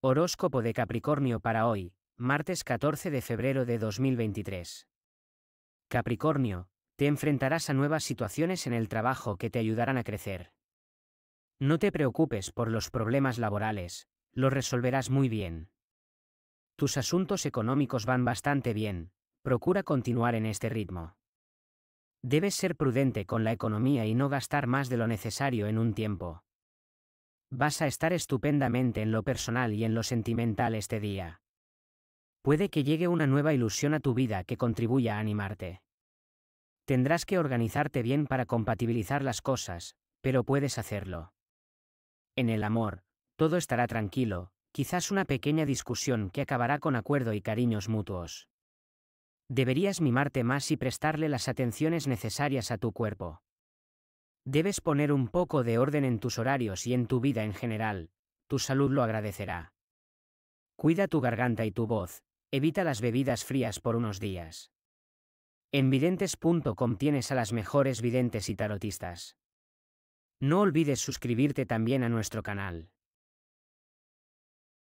Horóscopo de Capricornio para hoy, martes 14 de febrero de 2023. Capricornio, te enfrentarás a nuevas situaciones en el trabajo que te ayudarán a crecer. No te preocupes por los problemas laborales, los resolverás muy bien. Tus asuntos económicos van bastante bien, procura continuar en este ritmo. Debes ser prudente con la economía y no gastar más de lo necesario en un tiempo. Vas a estar estupendamente en lo personal y en lo sentimental este día. Puede que llegue una nueva ilusión a tu vida que contribuya a animarte. Tendrás que organizarte bien para compatibilizar las cosas, pero puedes hacerlo. En el amor, todo estará tranquilo, quizás una pequeña discusión que acabará con acuerdo y cariños mutuos. Deberías mimarte más y prestarle las atenciones necesarias a tu cuerpo. Debes poner un poco de orden en tus horarios y en tu vida en general, tu salud lo agradecerá. Cuida tu garganta y tu voz, evita las bebidas frías por unos días. En videntes.com tienes a las mejores videntes y tarotistas. No olvides suscribirte también a nuestro canal.